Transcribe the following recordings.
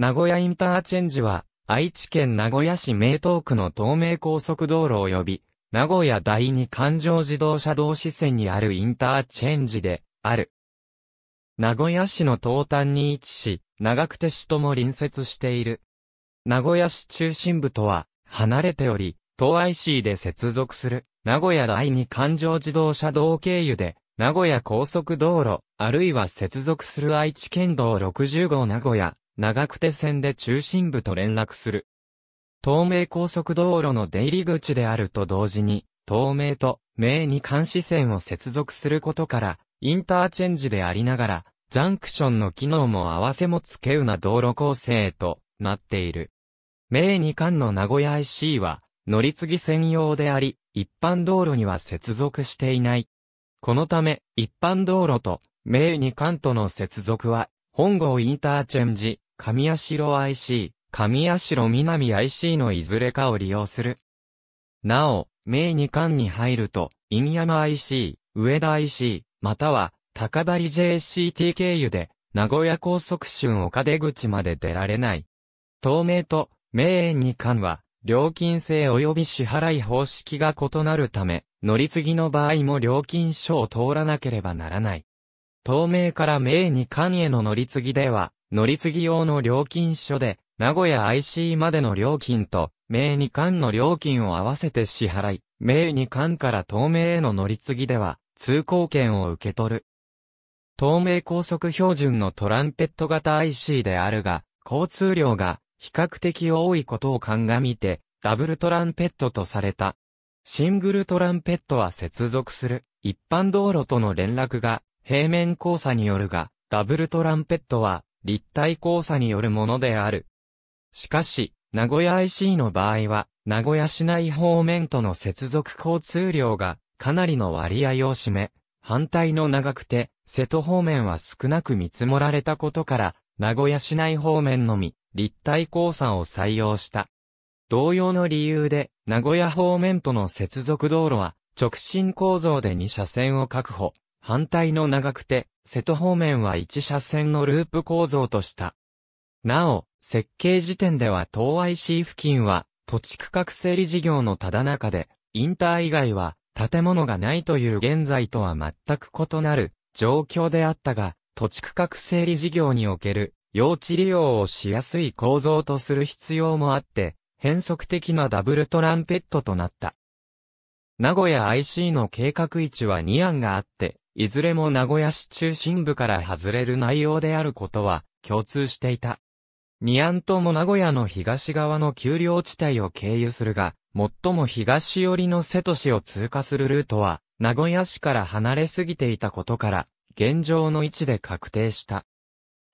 名古屋インターチェンジは、愛知県名古屋市名東区の東名高速道路及び、名古屋第二環状自動車道支線にあるインターチェンジで、ある。名古屋市の東端に位置し、長久手市とも隣接している。名古屋市中心部とは、離れており、東 IC で接続する、名古屋第二環状自動車道経由で、名古屋高速道路、あるいは接続する愛知県道60号名古屋、長久手線で中心部と連絡する。東名高速道路の出入り口であると同時に、東名と名に監視線を接続することから、インターチェンジでありながら、ジャンクションの機能も合わせ持つけうな道路構成となっている。名2間の名古屋 IC は、乗り継ぎ専用であり、一般道路には接続していない。このため、一般道路と名2間との接続は本郷インターチェンジ、神社 IC、神社南 IC のいずれかを利用する。なお、名2巻に入ると、ヤ山 IC、上田 IC、または、高張 JCT 経由で、名古屋高速春岡出口まで出られない。東名と、名園2巻は、料金制及び支払い方式が異なるため、乗り継ぎの場合も料金書を通らなければならない。東名から名二間への乗り継ぎでは、乗り継ぎ用の料金書で、名古屋 IC までの料金と、名二間の料金を合わせて支払い、名二間から東名への乗り継ぎでは、通行券を受け取る。東名高速標準のトランペット型 IC であるが、交通量が比較的多いことを鑑みて、ダブルトランペットとされた。シングルトランペットは接続する一般道路との連絡が平面交差によるが、ダブルトランペットは、立体交差によるものである。しかし、名古屋 IC の場合は、名古屋市内方面との接続交通量が、かなりの割合を占め、反対の長くて、瀬戸方面は少なく見積もられたことから、名古屋市内方面のみ、立体交差を採用した。同様の理由で、名古屋方面との接続道路は、直進構造で2車線を確保。反対の長くて、瀬戸方面は一車線のループ構造とした。なお、設計時点では東 IC 付近は土地区画整理事業のただ中で、インター以外は建物がないという現在とは全く異なる状況であったが、土地区画整理事業における用地利用をしやすい構造とする必要もあって、変則的なダブルトランペットとなった。名古屋 IC の計画位置は2案があって、いずれも名古屋市中心部から外れる内容であることは共通していた。ニアンとも名古屋の東側の丘陵地帯を経由するが、最も東寄りの瀬戸市を通過するルートは、名古屋市から離れすぎていたことから、現状の位置で確定した。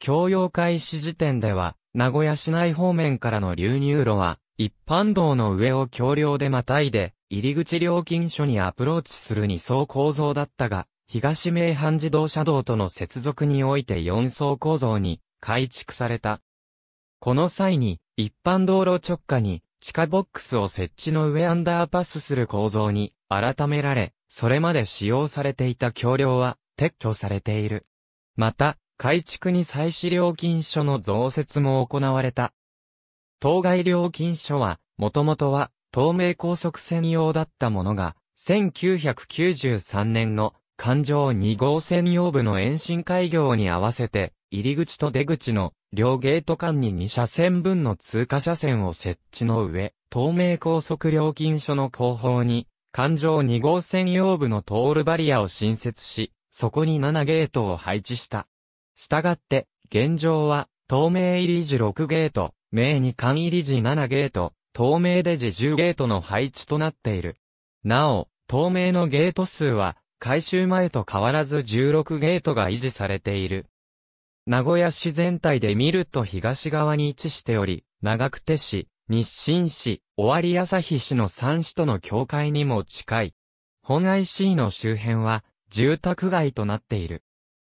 共用開始時点では、名古屋市内方面からの流入路は、一般道の上を橋梁でまたいで、入り口料金所にアプローチする二層構造だったが、東名阪自動車道との接続において4層構造に改築された。この際に、一般道路直下に地下ボックスを設置の上アンダーパスする構造に改められ、それまで使用されていた橋梁は撤去されている。また、改築に採取料金所の増設も行われた。当該料金所は、もともとは、東名高速専用だったものが、1993年の環状2号線用部の延伸開業に合わせて、入り口と出口の両ゲート間に2車線分の通過車線を設置の上、東名高速料金所の後方に、環状2号線用部のトールバリアを新設し、そこに7ゲートを配置した。したがって、現状は、東名入り時6ゲート、名に間入り時7ゲート、東名で時10ゲートの配置となっている。なお、東名のゲート数は、改修前と変わらず16ゲートが維持されている。名古屋市全体で見ると東側に位置しており、長久手市、日清市、尾張日市の3市との境界にも近い。本 IC の周辺は住宅街となっている。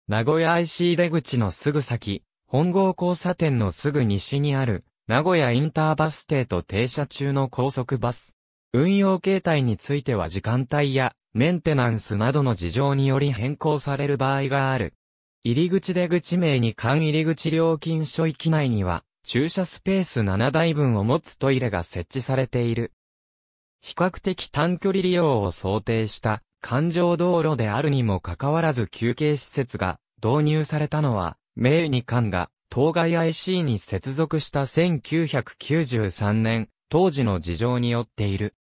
名古屋 IC 出口のすぐ先、本郷交差点のすぐ西にある、名古屋インターバス停と停車中の高速バス。運用形態については時間帯やメンテナンスなどの事情により変更される場合がある。入り口出口名に間入り口料金所域内には駐車スペース7台分を持つトイレが設置されている。比較的短距離利用を想定した環状道路であるにもかかわらず休憩施設が導入されたのは、明二館が当該 IC に接続した1993年、当時の事情によっている。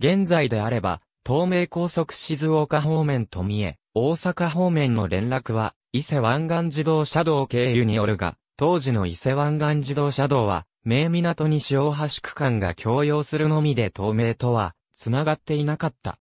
現在であれば、東名高速静岡方面と三重、大阪方面の連絡は、伊勢湾岸自動車道経由によるが、当時の伊勢湾岸自動車道は、名港西大橋区間が共用するのみで東名とは、繋がっていなかった。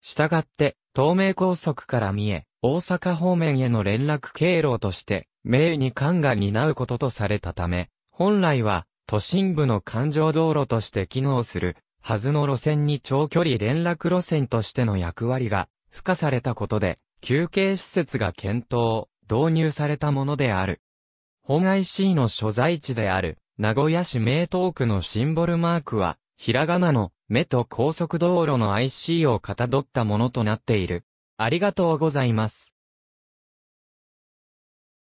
したがって、東名高速から三重、大阪方面への連絡経路として、名に官が担うこととされたため、本来は、都心部の環状道路として機能する、はずの路線に長距離連絡路線としての役割が付加されたことで、休憩施設が検討、導入されたものである。本 IC の所在地である、名古屋市名東区のシンボルマークは、ひらがなの目と高速道路の IC をかたどったものとなっている。ありがとうございます。